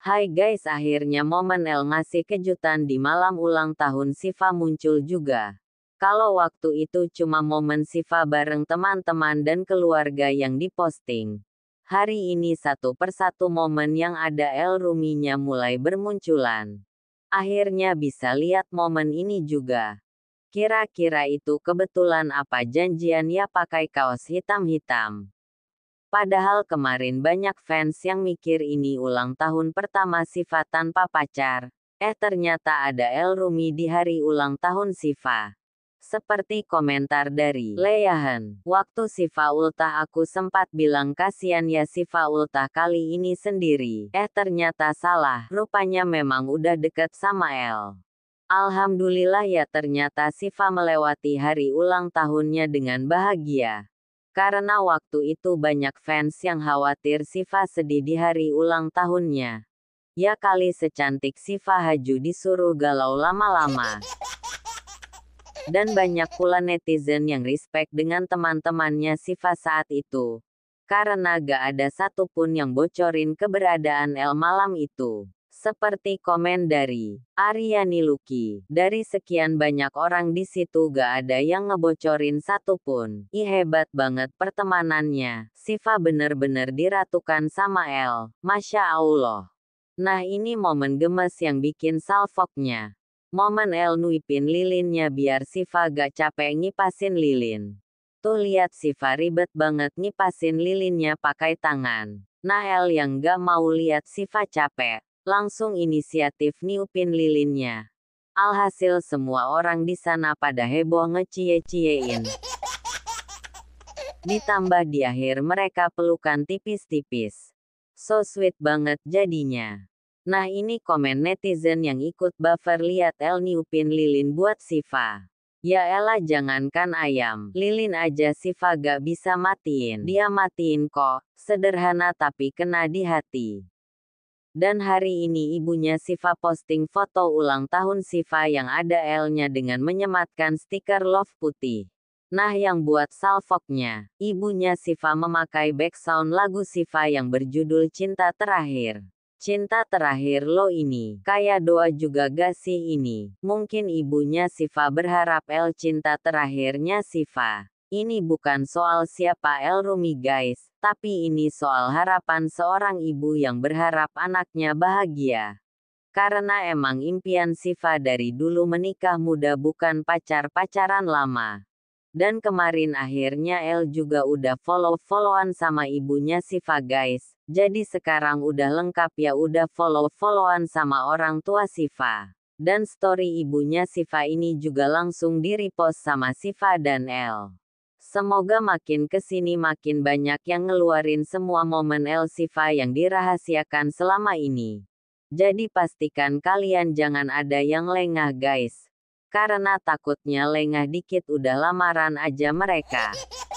Hai guys akhirnya momen El ngasih kejutan di malam ulang tahun Siva muncul juga. Kalau waktu itu cuma momen Siva bareng teman-teman dan keluarga yang diposting. Hari ini satu persatu momen yang ada El Ruminya mulai bermunculan. Akhirnya bisa lihat momen ini juga. Kira-kira itu kebetulan apa janjian ya pakai kaos hitam-hitam. Padahal kemarin banyak fans yang mikir ini ulang tahun pertama Siva tanpa pacar. Eh ternyata ada El Rumi di hari ulang tahun Siva. Seperti komentar dari Leyahan, waktu Siva ultah aku sempat bilang kasihan ya Siva ultah kali ini sendiri. Eh ternyata salah, rupanya memang udah deket sama El. Alhamdulillah ya ternyata Siva melewati hari ulang tahunnya dengan bahagia. Karena waktu itu banyak fans yang khawatir Siva sedih di hari ulang tahunnya. Ya kali secantik Siva Haju disuruh galau lama-lama. Dan banyak pula netizen yang respect dengan teman-temannya Siva saat itu. Karena gak ada satupun yang bocorin keberadaan El malam itu. Seperti komen dari Aryani Luki, dari sekian banyak orang di situ gak ada yang ngebocorin satupun. Ih hebat banget pertemanannya, Siva bener-bener diratukan sama El, Masya Allah. Nah ini momen gemes yang bikin salvoknya. Momen El nuipin lilinnya biar Siva gak capek ngipasin lilin. Tuh lihat Siva ribet banget ngipasin lilinnya pakai tangan. Nah El yang gak mau lihat Siva capek Langsung inisiatif niupin lilinnya. Alhasil semua orang di sana pada heboh ngecie-ciein. Ditambah di akhir mereka pelukan tipis-tipis. So sweet banget jadinya. Nah ini komen netizen yang ikut buffer lihat El niupin lilin buat Siva. Ya Ella jangankan ayam, lilin aja Siva gak bisa matiin. Dia matiin kok, sederhana tapi kena di hati. Dan hari ini ibunya Siva posting foto ulang tahun Siva yang ada L-nya dengan menyematkan stiker love putih. Nah yang buat salvoknya, ibunya Siva memakai background lagu Siva yang berjudul Cinta Terakhir. Cinta terakhir lo ini, kayak doa juga gak sih ini. Mungkin ibunya Siva berharap El cinta terakhirnya Siva. Ini bukan soal siapa El Rumi guys, tapi ini soal harapan seorang ibu yang berharap anaknya bahagia. Karena emang impian Siva dari dulu menikah muda bukan pacar-pacaran lama. Dan kemarin akhirnya El juga udah follow-followan sama ibunya Siva guys. Jadi sekarang udah lengkap ya udah follow-followan sama orang tua Siva. Dan story ibunya Siva ini juga langsung di-repost sama Siva dan El. Semoga makin kesini makin banyak yang ngeluarin semua momen Elsifa yang dirahasiakan selama ini. Jadi pastikan kalian jangan ada yang lengah guys. Karena takutnya lengah dikit udah lamaran aja mereka.